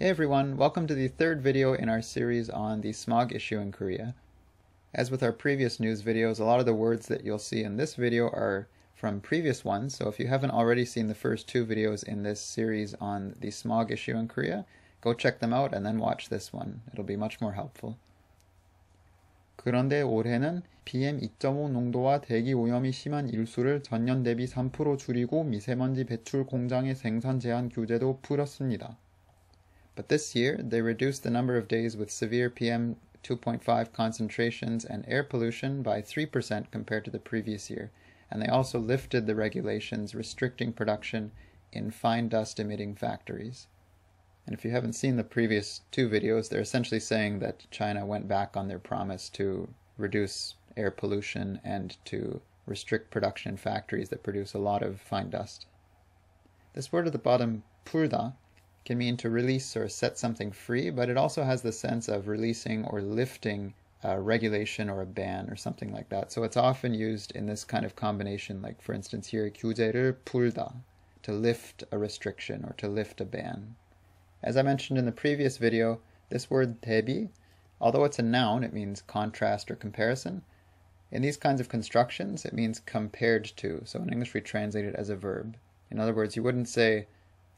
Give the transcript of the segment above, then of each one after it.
Hey everyone, welcome to the third video in our series on the smog issue in Korea. As with our previous news videos, a lot of the words that you'll see in this video are from previous ones, so if you haven't already seen the first two videos in this series on the smog issue in Korea, go check them out and then watch this one. It'll be much more helpful. 그런데 올해는 PM2.5 농도와 대기 오염이 심한 일수를 전년 대비 3% 줄이고 미세먼지 배출 공장의 생산 제한 규제도 풀었습니다. But this year, they reduced the number of days with severe PM 2.5 concentrations and air pollution by 3% compared to the previous year, and they also lifted the regulations restricting production in fine dust emitting factories. And if you haven't seen the previous two videos, they're essentially saying that China went back on their promise to reduce air pollution and to restrict production in factories that produce a lot of fine dust. This word at the bottom, purda, can mean to release or set something free, but it also has the sense of releasing or lifting a regulation or a ban or something like that. So it's often used in this kind of combination, like for instance here, 규제를 풀다, to lift a restriction or to lift a ban. As I mentioned in the previous video, this word 대비, although it's a noun, it means contrast or comparison. In these kinds of constructions, it means compared to. So in English, we translate it as a verb. In other words, you wouldn't say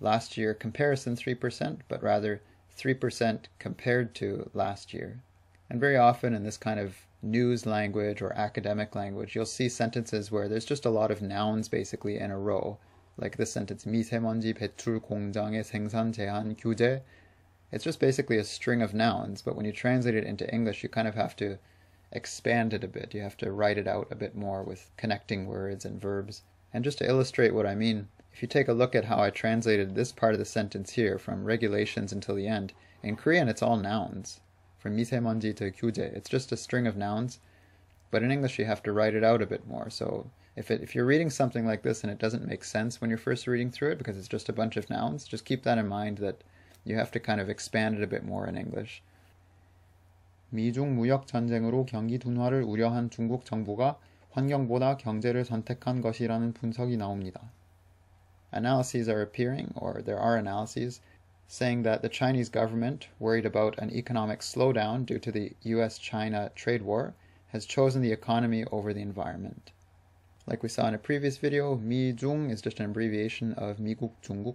last year comparison 3%, but rather 3% compared to last year. And very often in this kind of news language or academic language, you'll see sentences where there's just a lot of nouns basically in a row. Like this sentence, 미세먼지 배출 공장의 생산 제한 규제. It's just basically a string of nouns, but when you translate it into English, you kind of have to expand it a bit. You have to write it out a bit more with connecting words and verbs. And just to illustrate what I mean, if you take a look at how I translated this part of the sentence here from regulations until the end, in Korean it's all nouns. From 미세먼지 to 규제, it's just a string of nouns. But in English you have to write it out a bit more. So if, it, if you're reading something like this and it doesn't make sense when you're first reading through it because it's just a bunch of nouns, just keep that in mind that you have to kind of expand it a bit more in English. 미중 무역 전쟁으로 경기 둔화를 우려한 중국 정부가 환경보다 경제를 선택한 것이라는 분석이 나옵니다 analyses are appearing, or there are analyses, saying that the Chinese government, worried about an economic slowdown due to the US China trade war, has chosen the economy over the environment. Like we saw in a previous video, Mi Jung is just an abbreviation of 미국 중국.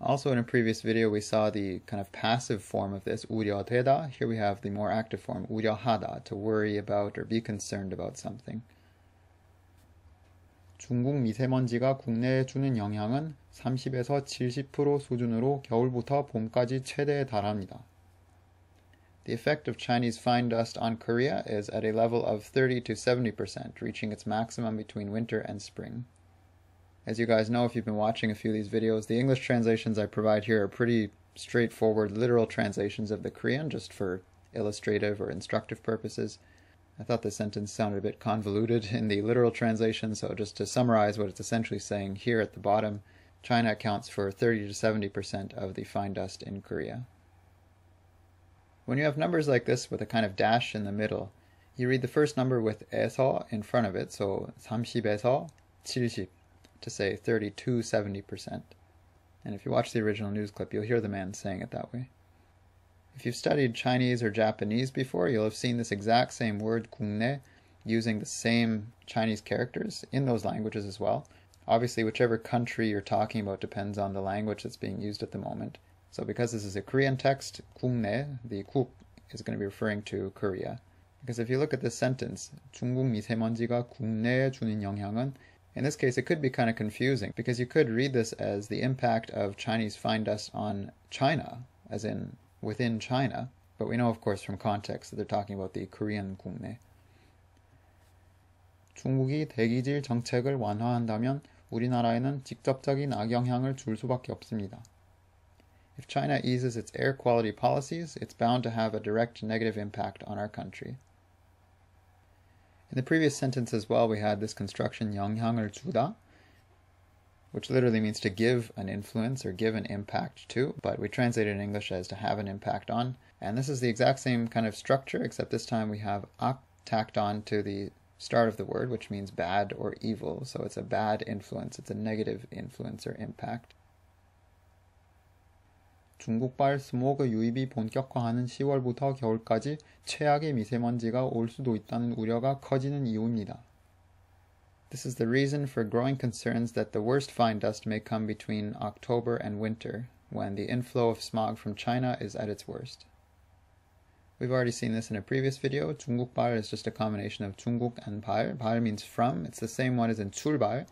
Also in a previous video we saw the kind of passive form of this 우려되다. Here we have the more active form hada, to worry about or be concerned about something. 중국 미세먼지가 국내에 주는 영향은 30에서 70% 수준으로 겨울부터 봄까지 최대에 달합니다. The effect of Chinese fine dust on Korea is at a level of 30 to 70%, reaching its maximum between winter and spring. As you guys know, if you've been watching a few of these videos, the English translations I provide here are pretty straightforward literal translations of the Korean just for illustrative or instructive purposes. I thought this sentence sounded a bit convoluted in the literal translation, so just to summarize what it's essentially saying here at the bottom, China accounts for 30 to 70 percent of the fine dust in Korea. When you have numbers like this with a kind of dash in the middle, you read the first number with 에서 in front of it, so 30에서 70 to say 30 to 70 percent. And if you watch the original news clip, you'll hear the man saying it that way. If you've studied Chinese or Japanese before, you'll have seen this exact same word kunne using the same Chinese characters in those languages as well. Obviously, whichever country you're talking about depends on the language that's being used at the moment. So because this is a Korean text, 국내, the 국 is going to be referring to Korea. Because if you look at this sentence, 중국 미세먼지가 국내에 주는 영향은 in this case, it could be kind of confusing because you could read this as the impact of Chinese fine dust on China, as in within China, but we know, of course, from context that they're talking about the Korean 국내. 중국이 대기질 정책을 완화한다면 우리나라에는 직접적인 악영향을 줄 수밖에 없습니다. If China eases its air quality policies, it's bound to have a direct negative impact on our country. In the previous sentence as well, we had this construction 영향을 주다, which literally means to give an influence or give an impact to, but we translate it in English as to have an impact on. And this is the exact same kind of structure, except this time we have ak tacked on to the start of the word, which means bad or evil. So it's a bad influence, it's a negative influence or impact. 중국발 스모그 유입이 본격화하는 10월부터 겨울까지 최악의 미세먼지가 올 수도 있다는 우려가 커지는 이유입니다. This is the reason for growing concerns that the worst fine dust may come between October and winter, when the inflow of smog from China is at its worst. We've already seen this in a previous video. 중국발 is just a combination of 중국 and 발. 발 means from. It's the same one as in 출발.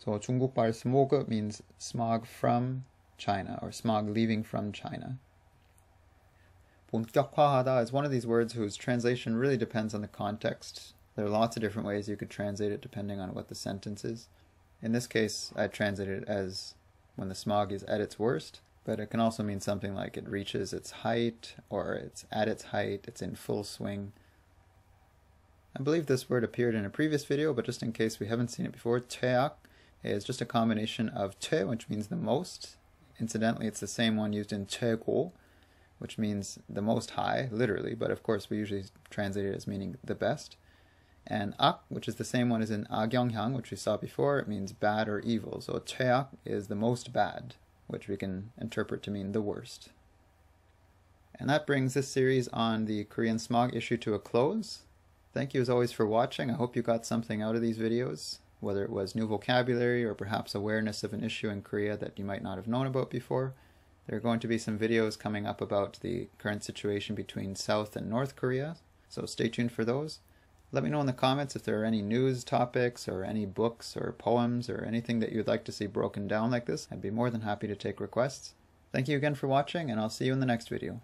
So 중국발 smog means smog from China or smog leaving from China. 본격화하다 is one of these words whose translation really depends on the context. There are lots of different ways you could translate it depending on what the sentence is. In this case, I translated it as when the smog is at its worst, but it can also mean something like it reaches its height, or it's at its height, it's in full swing. I believe this word appeared in a previous video, but just in case we haven't seen it before, teak is just a combination of te, which means the most. Incidentally, it's the same one used in tego, which means the most high, literally, but of course we usually translate it as meaning the best. And ak, which is the same one as in agyeonghyang, which we saw before, it means bad or evil. So cheak is the most bad, which we can interpret to mean the worst. And that brings this series on the Korean smog issue to a close. Thank you as always for watching. I hope you got something out of these videos, whether it was new vocabulary or perhaps awareness of an issue in Korea that you might not have known about before. There are going to be some videos coming up about the current situation between South and North Korea, so stay tuned for those. Let me know in the comments if there are any news topics or any books or poems or anything that you'd like to see broken down like this. I'd be more than happy to take requests. Thank you again for watching, and I'll see you in the next video.